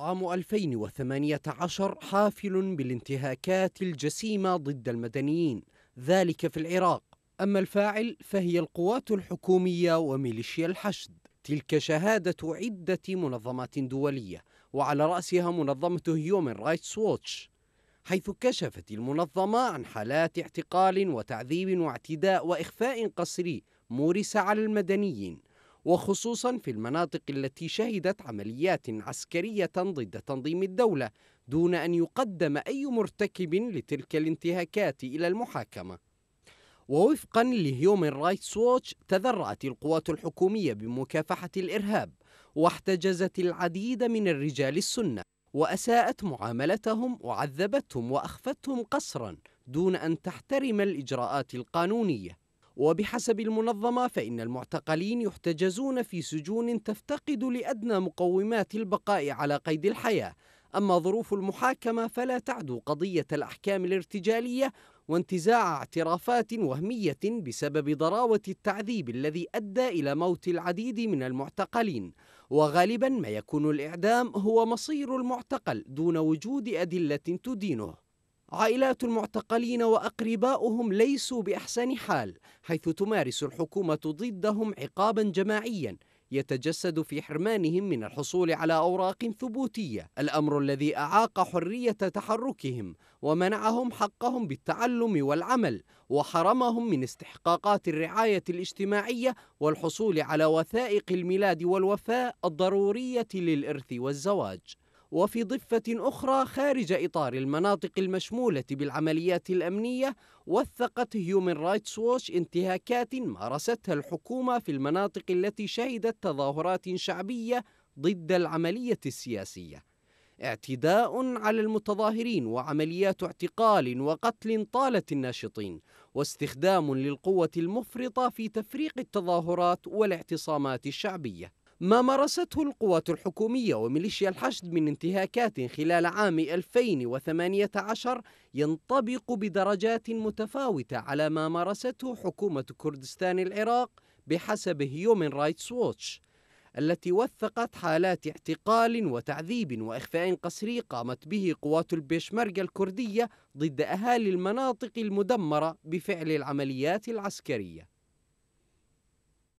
عام 2018 حافل بالانتهاكات الجسيمة ضد المدنيين ذلك في العراق أما الفاعل فهي القوات الحكومية وميليشيا الحشد تلك شهادة عدة منظمات دولية وعلى رأسها منظمة هيومن رايتس ووتش حيث كشفت المنظمة عن حالات اعتقال وتعذيب واعتداء وإخفاء قسري مورس على المدنيين وخصوصا في المناطق التي شهدت عمليات عسكرية ضد تنظيم الدولة دون أن يقدم أي مرتكب لتلك الانتهاكات إلى المحاكمة ووفقا لهيومن رايتس ووتش تذرعت القوات الحكومية بمكافحة الإرهاب واحتجزت العديد من الرجال السنة وأساءت معاملتهم وعذبتهم وأخفتهم قسرا دون أن تحترم الإجراءات القانونية وبحسب المنظمة فإن المعتقلين يحتجزون في سجون تفتقد لأدنى مقومات البقاء على قيد الحياة أما ظروف المحاكمة فلا تعدو قضية الأحكام الارتجالية وانتزاع اعترافات وهمية بسبب ضراوة التعذيب الذي أدى إلى موت العديد من المعتقلين وغالبا ما يكون الإعدام هو مصير المعتقل دون وجود أدلة تدينه عائلات المعتقلين واقرباؤهم ليسوا باحسن حال حيث تمارس الحكومه ضدهم عقابا جماعيا يتجسد في حرمانهم من الحصول على اوراق ثبوتيه الامر الذي اعاق حريه تحركهم ومنعهم حقهم بالتعلم والعمل وحرمهم من استحقاقات الرعايه الاجتماعيه والحصول على وثائق الميلاد والوفاء الضروريه للارث والزواج وفي ضفة أخرى خارج إطار المناطق المشمولة بالعمليات الأمنية وثقت هيومن رايتس ووش انتهاكات مارستها الحكومة في المناطق التي شهدت تظاهرات شعبية ضد العملية السياسية اعتداء على المتظاهرين وعمليات اعتقال وقتل طالت الناشطين واستخدام للقوة المفرطة في تفريق التظاهرات والاعتصامات الشعبية ما مارسته القوات الحكومية وميليشيا الحشد من انتهاكات خلال عام 2018 ينطبق بدرجات متفاوتة على ما مارسته حكومة كردستان العراق بحسب هيومن رايتس ووتش التي وثقت حالات اعتقال وتعذيب وإخفاء قسري قامت به قوات البيشمركة الكردية ضد أهالي المناطق المدمرة بفعل العمليات العسكرية